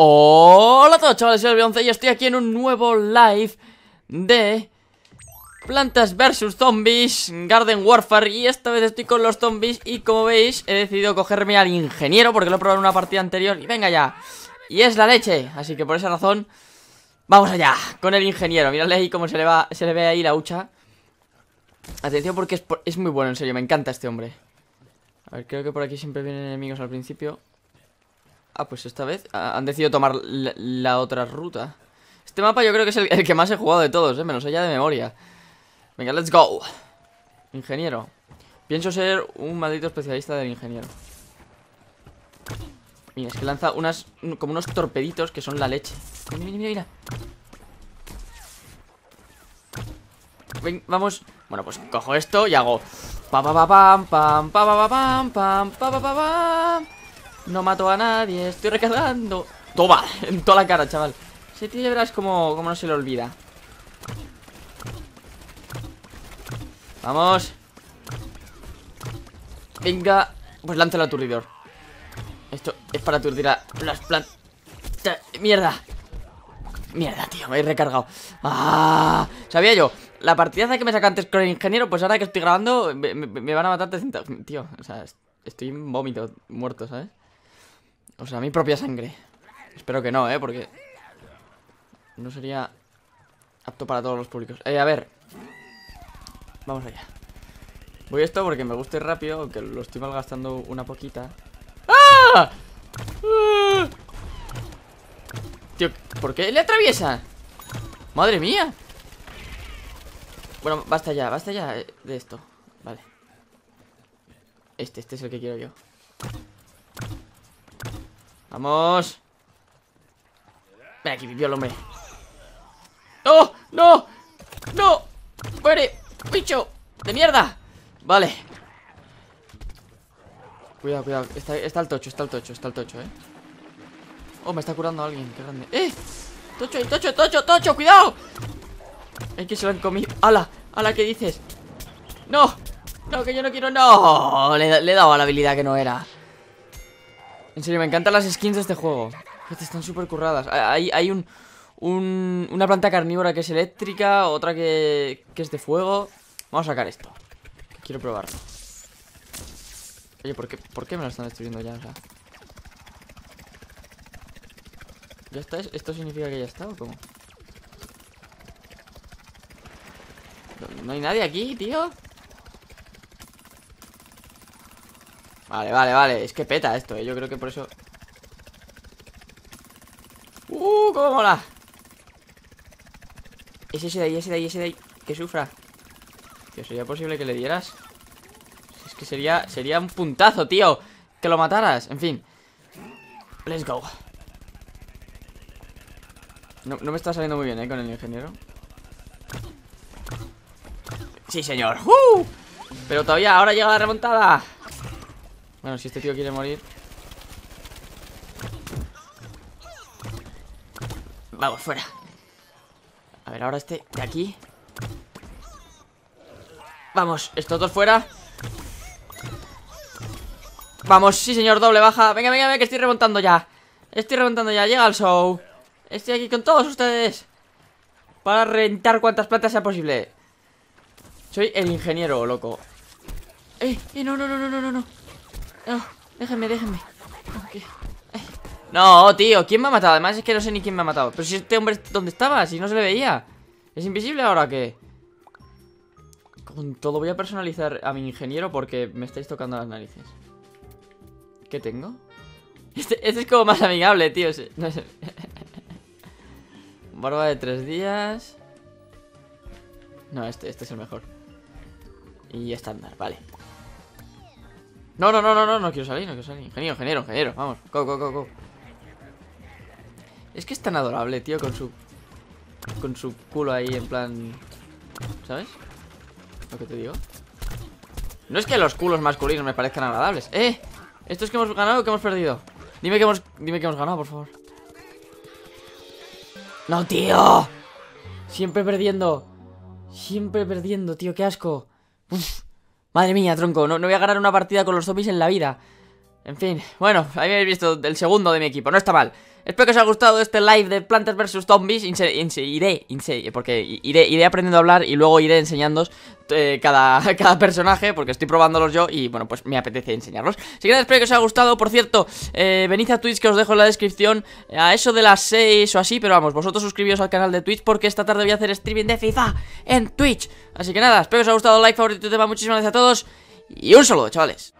Hola a todos chavales, soy el 11 y estoy aquí en un nuevo live de Plantas vs Zombies, Garden Warfare Y esta vez estoy con los zombies y como veis he decidido cogerme al ingeniero porque lo he probado en una partida anterior Y venga ya, y es la leche, así que por esa razón vamos allá con el ingeniero Miradle ahí cómo se le, va, se le ve ahí la hucha Atención porque es, es muy bueno, en serio, me encanta este hombre A ver, creo que por aquí siempre vienen enemigos al principio Ah, pues esta vez ah, han decidido tomar la, otra ruta. Este mapa yo creo que es el, que más he jugado de todos, ¿eh? Menos lo de memoria. Venga, let's go. Ingeniero. Pienso ser un maldito especialista del ingeniero. Mira, es que lanza unas como unos torpeditos que son la leche. Mira, mira, mira, Venga, vamos. Bueno, pues cojo esto y hago. Pam, pa pa pam pam pa pa pam pam pa pa pam. No mato a nadie, estoy recargando. Toma, en toda la cara, chaval. Ese tío ya verás como, como no se le olvida. Vamos. Venga. Pues lánzalo el aturdidor. Esto es para aturdir a las plantas. Mierda. Mierda, tío, me he recargado. ¡Ah! Sabía yo. La partida que me saca antes con el ingeniero, pues ahora que estoy grabando, me, van a matar 300. Tío, o sea, estoy en vómito, muerto, ¿sabes? O sea, mi propia sangre. Espero que no, ¿eh? Porque no sería apto para todos los públicos. Eh, a ver. Vamos allá. Voy esto porque me gusta rápido, aunque lo estoy malgastando una poquita. ¡Ah! ¡Ah! Tío, ¿por qué le atraviesa? ¡Madre mía! Bueno, basta ya, basta ya de esto. Vale. Este, este es el que quiero yo. Vamos. Ven aquí, vivió el hombre. ¡No! ¡No! ¡No! ¡Muere! ¡Bicho! ¡De mierda! Vale. Cuidado, cuidado. Está, el tocho, está el tocho, está el tocho, eh. Oh, me está curando alguien. Qué grande. ¡Eh! ¡Tocho, tocho, tocho, tocho! ¡Cuidado! hay que se lo han comido. ¡Hala! ¡Hala! ¿Qué dices? ¡No! ¡No, que yo no quiero! ¡No! Le, le he dado a la habilidad que no era. En serio, me encantan las skins de este juego. Están súper curradas. Hay, hay un, una planta carnívora que es eléctrica, otra que, que es de fuego. Vamos a sacar esto. Quiero probarlo. Oye, ¿por qué, me lo están destruyendo ya? ¿Esto significa que ya está o cómo? ¿No hay nadie aquí, tío? Vale, vale, vale. Es que peta esto, ¿eh? Yo creo que por eso... ¡Uh! ¡Cómo mola! Es ese de ahí, ese de ahí, ese de ahí. Que sufra. Que sería posible que le dieras. Es que sería, sería un puntazo, tío. Que lo mataras. En fin. Let's go. No, no me está saliendo muy bien, ¿eh? Con el ingeniero. Sí, señor. ¡Uh! Pero todavía ahora llega la remontada si este tío quiere morir Vamos, fuera A ver, ahora este de aquí Vamos, estos dos fuera Vamos, sí señor, doble baja Venga, venga, venga, que estoy remontando ya Estoy remontando ya, llega el show Estoy aquí con todos ustedes Para rentar cuantas plantas sea posible Soy el ingeniero, loco Eh, eh, no, no, no, no, no, no Oh, déjenme, déjenme No, tío, ¿quién me ha matado? Además es que no sé ni quién me ha matado Pero si este hombre, ¿dónde estaba? Si no se le veía ¿Es invisible ahora que Con todo voy a personalizar a mi ingeniero Porque me estáis tocando las narices ¿Qué tengo? Este, este es como más amigable, tío no sé. Barba de tres días No, este, este es el mejor Y estándar, vale no, no, no, no, no, no quiero salir, no quiero salir. Ingeniero, ingeniero, ingeniero. Vamos, go, go, go, go. Es que es tan adorable, tío, con su... Con su culo ahí, en plan... ¿Sabes? Lo que te digo. No es que los culos masculinos me parezcan agradables. ¡Eh! ¿Esto es que hemos ganado o que hemos perdido? Dime que hemos, dime que hemos ganado, por favor. ¡No, tío! Siempre perdiendo. Siempre perdiendo, tío. ¡Qué asco! Uf. Madre mía, tronco, no, voy a ganar una partida con los zombies en la vida. En fin, bueno, ahí habéis visto el segundo de mi equipo, no está mal. Espero que os haya gustado este live de Plantas vs Zombies. iré, porque iré, iré aprendiendo a hablar y luego iré enseñándos eh, cada, cada personaje, porque estoy probándolos yo y bueno, pues me apetece enseñarlos. Así que nada, espero que os haya gustado. Por cierto, eh, venid a Twitch que os dejo en la descripción a eso de las 6 o así, pero vamos, vosotros suscribíos al canal de Twitch porque esta tarde voy a hacer streaming de FIFA en Twitch. Así que nada, espero que os haya gustado, like, favorito, tema, muchísimas gracias a todos y un saludo, chavales.